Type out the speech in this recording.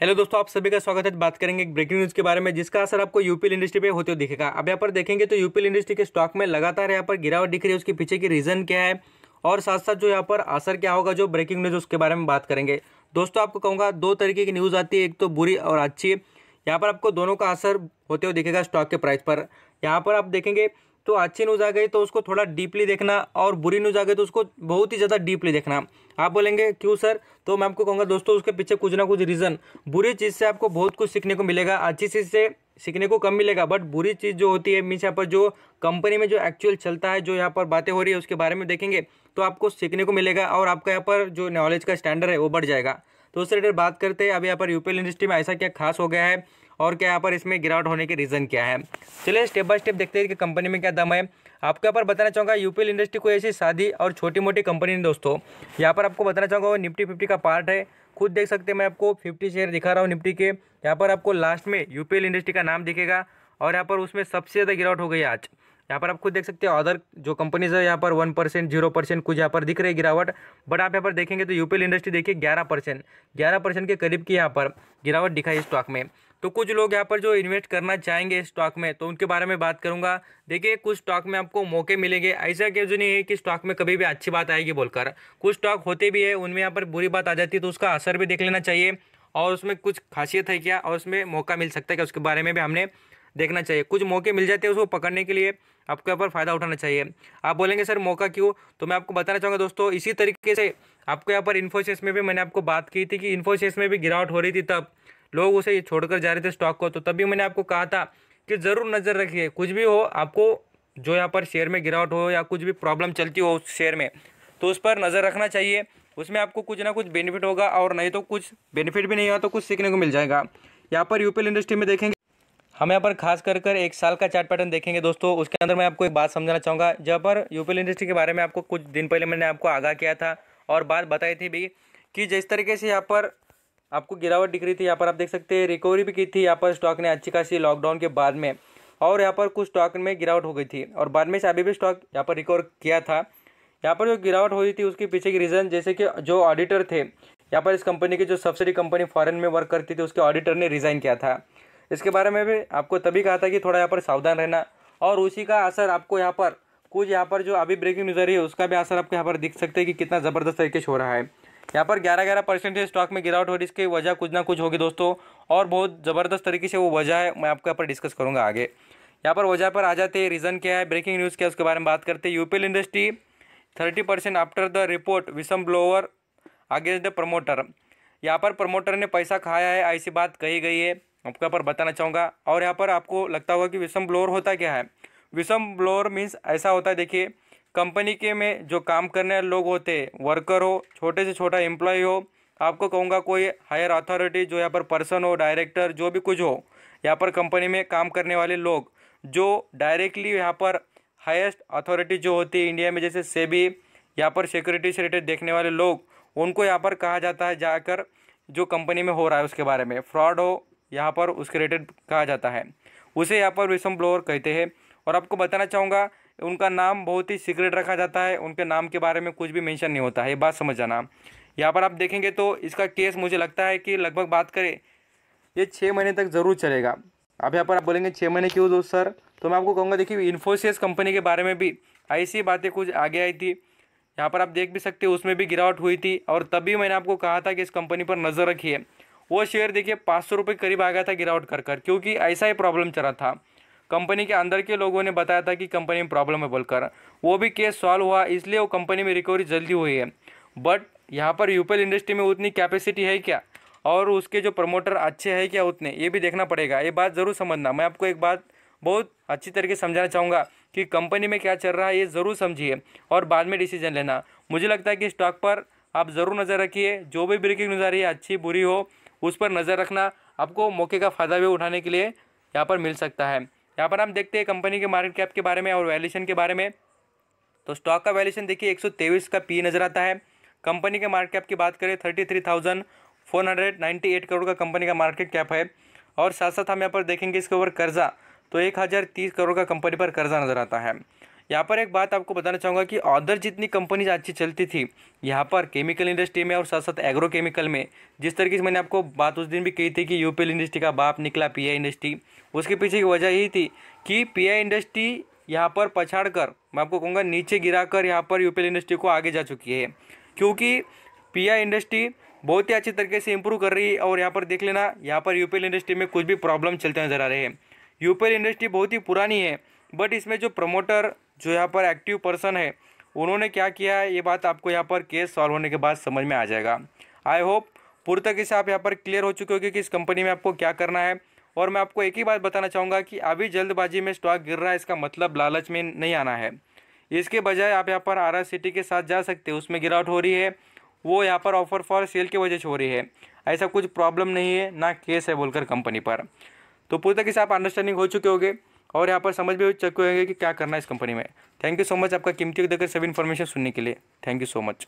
hello दोस्तों आप सभी का स्वागत है बात करेंगे एक ब्रेकिंग न्यूज़ के बारे में जिसका असर आपको यूपीएल इंडस्ट्री पे होते हुए दिखेगा अब यहाँ पर देखेंगे तो यूपील इंडस्ट्री के स्टॉक में लगातार यहाँ पर गिरावट दिख रही है उसके पीछे की रीज़न क्या है और साथ साथ जो यहाँ पर असर क्या होगा जो ब्रेकिंग न्यूज़ उसके बारे में बात करेंगे दोस्तों आपको कहूँगा दो तरीके की न्यूज़ आती है एक तो बुरी और अच्छी यहाँ पर आपको दोनों का असर होते हुए दिखेगा स्टॉक के प्राइस पर यहाँ पर आप देखेंगे तो अच्छी न्यूज़ आ गई तो उसको थोड़ा डीपली देखना और बुरी न्यूज़ आ गई तो उसको बहुत ही ज़्यादा डीपली देखना आप बोलेंगे क्यों सर तो मैं आपको कहूँगा दोस्तों उसके पीछे कुछ ना कुछ रीज़न बुरी चीज़ से आपको बहुत कुछ सीखने को मिलेगा अच्छी चीज़ से सीखने को कम मिलेगा बट बुरी चीज़ जो होती है मीन्स यहाँ पर जो कंपनी में जो एक्चुअल चलता है जो यहाँ पर बातें हो रही है उसके बारे में देखेंगे तो आपको सीखने को मिलेगा और आपका यहाँ पर जो नॉलेज का स्टैंडर्ड है वो बढ़ जाएगा तो उससे रिलेटेड बात करते हैं अब यहाँ पर यूपीएल इंडस्ट्री में ऐसा क्या खास हो गया है और क्या यहाँ पर इसमें गिरावट होने के रीज़न क्या है चलिए स्टेप बाय स्टेप देखते हैं कि कंपनी में क्या दम है आपको यहाँ पर बताना चाहूँगा यूपीएल इंडस्ट्री कोई ऐसी सादी और छोटी मोटी कंपनी है दोस्तों यहाँ पर आपको बताना चाहूँगा वो निफ्टी फिफ्टी का पार्ट है खुद देख सकते हैं मैं आपको फिफ्टी शेयर दिखा रहा हूँ निफ्टी के यहाँ पर आपको लास्ट में यू इंडस्ट्री का नाम दिखेगा और यहाँ पर उसमें सबसे ज़्यादा गिरावट हो गई आज यहाँ पर आप खुद देख सकते हैं अदर जो कंपनीज है यहाँ पर वन परसेंट जीरो परसेंट कुछ यहाँ पर दिख रही है गिरावट बट आप यहाँ पर देखेंगे तो यूपीएल इंडस्ट्री देखिए ग्यारह परसेंट ग्यारह परसेंट के करीब की यहाँ पर गिरावट दिखाई स्टॉक में तो कुछ लोग यहाँ पर जो इन्वेस्ट करना चाहेंगे स्टॉक में तो उनके बारे में बात करूँगा देखिए कुछ स्टॉक में आपको मौके मिलेंगे ऐसा क्यों नहीं है कि स्टॉक में कभी भी अच्छी बात आएगी बोलकर कुछ स्टॉक होते भी है उनमें यहाँ पर बुरी बात आ जाती है तो उसका असर भी देख लेना चाहिए और उसमें कुछ खासियत है क्या और उसमें मौका मिल सकता है क्या उसके बारे में भी हमने देखना चाहिए कुछ मौके मिल जाते हैं उसको पकड़ने के लिए आपको यहाँ पर फ़ायदा उठाना चाहिए आप बोलेंगे सर मौका क्यों तो मैं आपको बताना चाहूँगा दोस्तों इसी तरीके से आपको यहाँ पर इन्फोसिस में भी मैंने आपको बात की थी कि इन्फोसिस में भी गिरावट हो रही थी तब लोग उसे छोड़कर जा रहे थे स्टॉक को तो तभी मैंने आपको कहा था कि ज़रूर नज़र रखिए कुछ भी हो आपको जो यहाँ पर शेयर में गिरावट हो या कुछ भी प्रॉब्लम चलती हो उस शेयर में तो उस पर नज़र रखना चाहिए उसमें आपको कुछ ना कुछ बेनिफिट होगा और नहीं तो कुछ बेनिफिट भी नहीं होगा तो कुछ सीखने को मिल जाएगा यहाँ पर यूपीएल इंडस्ट्री में देखेंगे हम यहाँ पर खास कर कर एक साल का चार्ट पैटर्न देखेंगे दोस्तों उसके अंदर मैं आपको एक बात समझाना चाहूँगा जहाँ पर यूपीएल इंडस्ट्री के बारे में आपको कुछ दिन पहले मैंने आपको आगाह किया था और बात बताई थी भी कि जिस तरीके से यहाँ पर आपको गिरावट दिख रही थी यहाँ पर आप देख सकते हैं रिकवरी भी की थी यहाँ पर स्टॉक ने अच्छी खासी लॉकडाउन के बाद में और यहाँ पर कुछ स्टॉक में गिरावट हो गई थी और बाद में से अभी भी स्टॉक यहाँ पर रिकवर किया था यहाँ पर जो गिरावट हुई थी उसके पीछे की रीज़न जैसे कि जो ऑडिटर थे यहाँ पर इस कंपनी की जो सब्सिडी कंपनी फॉरेन में वर्क करती थी उसके ऑडिटर ने रिज़ाइन किया था इसके बारे में भी आपको तभी कहा था कि थोड़ा यहाँ पर सावधान रहना और उसी का असर आपको यहाँ पर कुछ यहाँ पर जो अभी ब्रेकिंग न्यूज़ आ रही है उसका भी असर आपको यहाँ पर दिख सकते हैं कि कितना ज़बरदस्त तरीके से हो रहा है यहाँ पर ग्यारह ग्यारह परसेंट स्टॉक में गिरावट हो रही इसकी वजह कुछ ना कुछ होगी दोस्तों और बहुत ज़बरदस्त तरीके से वो वजह है मैं आपको यहाँ पर डिस्कस करूँगा आगे यहाँ पर वजह पर आ जाते हैं रीज़न क्या है ब्रेकिंग न्यूज़ क्या है उसके बारे में बात करते हैं UPL industry thirty percent after the report विसम ब्लोअर अगेंस्ट द प्रमोटर यहाँ पर प्रमोटर ने पैसा खाया है ऐसी बात कही गई है आपको यहाँ पर बताना चाहूँगा और यहाँ पर आपको लगता होगा कि विषम ब्लोअर होता क्या है विषम ब्लोअर मीन्स ऐसा होता है देखिए कंपनी के में जो काम करने वाले लोग होते वर्कर हो छोटे से छोटा एम्प्लॉय हो आपको कहूँगा कोई हायर अथॉरिटी जो यहाँ पर पर्सन हो डायरेक्टर जो भी कुछ हो यहाँ पर कंपनी में काम करने वाले लोग जो डायरेक्टली यहाँ पर हाईएस्ट अथॉरिटी जो होती है इंडिया में जैसे सेबी यहाँ पर सिक्योरिटी से रिलेटेड देखने वाले लोग उनको यहाँ पर कहा जाता है जाकर जो कंपनी में हो रहा है उसके बारे में फ्रॉड हो यहाँ पर उसके रिलेटेड कहा जाता है उसे यहाँ पर विसम ब्लोअर कहते हैं और आपको बताना चाहूँगा उनका नाम बहुत ही सीक्रेट रखा जाता है उनके नाम के बारे में कुछ भी मेंशन नहीं होता है ये बात समझ जाना यहाँ पर आप देखेंगे तो इसका केस मुझे लगता है कि लगभग बात करें ये छः महीने तक ज़रूर चलेगा अब यहाँ पर आप बोलेंगे छः महीने क्यों दोस्त सर तो मैं आपको कहूँगा देखिए इन्फोसिस कंपनी के बारे में भी ऐसी बातें कुछ आगे आई थी यहाँ पर आप देख भी सकते हो उसमें भी गिरावट हुई थी और तभी मैंने आपको कहा था कि इस कंपनी पर नज़र रखिए वो शेयर देखिए पाँच सौ रुपये करीब आ गया था गिरावट कर कर क्योंकि ऐसा ही प्रॉब्लम चला था कंपनी के अंदर के लोगों ने बताया था कि कंपनी में प्रॉब्लम है बोलकर वो भी केस सॉल्व हुआ इसलिए वो कंपनी में रिकवरी जल्दी हुई है बट यहाँ पर यूपीएल इंडस्ट्री में उतनी कैपेसिटी है क्या और उसके जो प्रमोटर अच्छे हैं क्या उतने ये भी देखना पड़ेगा ये बात ज़रूर समझना मैं आपको एक बात बहुत अच्छी तरीके से समझाना चाहूँगा कि कंपनी में क्या चल रहा है ये ज़रूर समझिए और बाद में डिसीजन लेना मुझे लगता है कि स्टॉक पर आप ज़रूर नज़र रखिए जो भी ब्रेकिंग न्यूज़ आ रही है अच्छी बुरी हो उस पर नज़र रखना आपको मौके का फ़ायदा भी उठाने के लिए यहाँ पर मिल सकता है यहाँ पर हम देखते हैं कंपनी के मार्केट कैप के बारे में और वैल्यूशन के बारे में तो स्टॉक का वैल्यूशन देखिए एक का पी नज़र आता है कंपनी के मार्केट कैप की बात करें thirty three thousand four hundred ninety eight crore का कंपनी का मार्केट कैप है और साथ साथ हम यहाँ पर देखेंगे इसके ऊपर कर्जा तो एक हज़ार तीस करोड़ का कंपनी पर कर्जा नज़र आता है यहाँ पर एक बात आपको बताना चाहूँगा कि अदर जितनी कंपनीज अच्छी चलती थी यहाँ पर केमिकल इंडस्ट्री में और साथ साथ एग्रो केमिकल में जिस तरीके से मैंने आपको बात उस दिन भी कही थी कि यूपीएल इंडस्ट्री का बाप निकला पी इंडस्ट्री उसके पीछे की वजह यही थी कि पी इंडस्ट्री यहाँ पर पछाड़ कर मैं आपको कहूँगा नीचे गिरा कर यहाँ पर यूपीएल इंडस्ट्री को आगे जा चुकी है क्योंकि पी इंडस्ट्री बहुत ही अच्छी तरीके से इंप्रूव कर रही है और यहाँ पर देख लेना यहाँ पर यूपीएल इंडस्ट्री में कुछ भी प्रॉब्लम चलते नज़र आ रहे हैं यूपीएल इंडस्ट्री बहुत ही पुरानी है बट इसमें जो प्रमोटर जो यहाँ पर एक्टिव पर्सन है उन्होंने क्या किया है ये बात आपको यहाँ पर केस सॉल्व होने के बाद समझ में आ जाएगा आई होप पूरी तरीके से आप यहाँ पर क्लियर हो चुके होंगे कि इस कंपनी में आपको क्या करना है और मैं आपको एक ही बात बताना चाहूँगा कि अभी जल्दबाजी में स्टॉक गिर रहा है इसका मतलब लालच में नहीं आना है इसके बजाय आप यहाँ पर आर सिटी के साथ जा सकते हैं उसमें गिरावट हो रही है वो यहाँ पर ऑफर फॉर सेल की वजह से हो रही है ऐसा कुछ प्रॉब्लम नहीं है ना केस है बोलकर कंपनी पर तो पूरी तरीके से आप अंडरस्टैंडिंग हो चुके होंगे और यहाँ पर समझ भी चक कि क्या करना है इस कंपनी में थैंक यू सो मच आपका कीमती देकर सभी इन्फॉर्मेशन सुनने के लिए थैंक यू सो मच